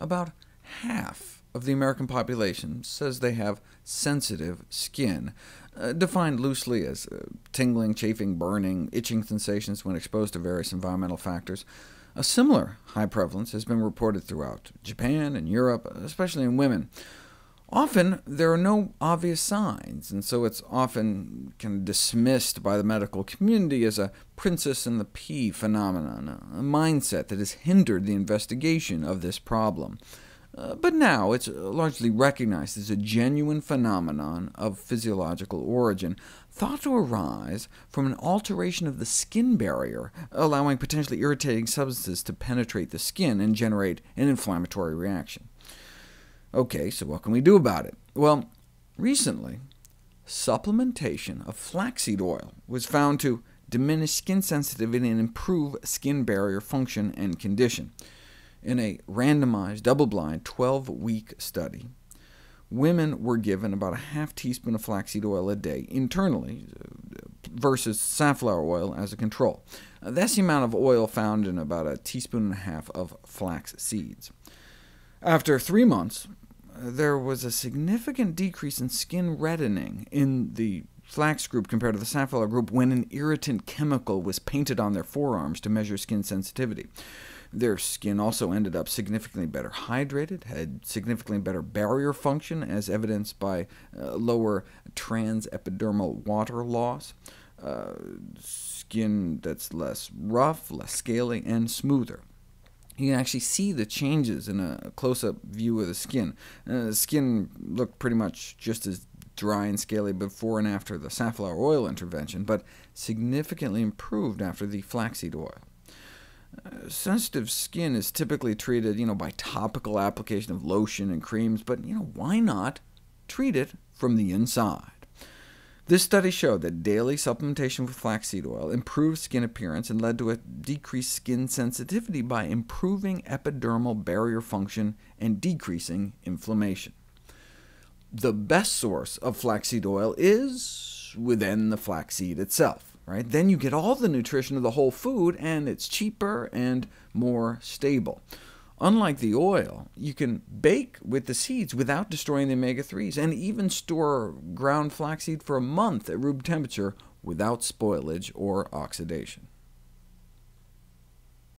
about half of the American population says they have sensitive skin, uh, defined loosely as uh, tingling, chafing, burning, itching sensations when exposed to various environmental factors. A similar high prevalence has been reported throughout Japan and Europe, especially in women. Often there are no obvious signs, and so it's often kind of dismissed by the medical community as a princess in the pea phenomenon, a mindset that has hindered the investigation of this problem. Uh, but now it's largely recognized as a genuine phenomenon of physiological origin, thought to arise from an alteration of the skin barrier, allowing potentially irritating substances to penetrate the skin and generate an inflammatory reaction. Okay, so what can we do about it? Well, recently, supplementation of flaxseed oil was found to diminish skin sensitivity and improve skin barrier function and condition. In a randomized, double-blind, 12-week study, women were given about a half teaspoon of flaxseed oil a day internally uh, versus safflower oil as a control. Uh, that's the amount of oil found in about a teaspoon and a half of flax seeds. After three months, there was a significant decrease in skin reddening in the flax group compared to the safflower group when an irritant chemical was painted on their forearms to measure skin sensitivity. Their skin also ended up significantly better hydrated, had significantly better barrier function, as evidenced by uh, lower transepidermal water loss, uh, skin that's less rough, less scaly, and smoother you can actually see the changes in a close-up view of the skin. Uh, the skin looked pretty much just as dry and scaly before and after the safflower oil intervention, but significantly improved after the flaxseed oil. Uh, sensitive skin is typically treated you know, by topical application of lotion and creams, but you know, why not treat it from the inside? This study showed that daily supplementation with flaxseed oil improved skin appearance and led to a decreased skin sensitivity by improving epidermal barrier function and decreasing inflammation. The best source of flaxseed oil is within the flaxseed itself. Right? Then you get all the nutrition of the whole food, and it's cheaper and more stable. Unlike the oil, you can bake with the seeds without destroying the omega-3s, and even store ground flaxseed for a month at room temperature without spoilage or oxidation.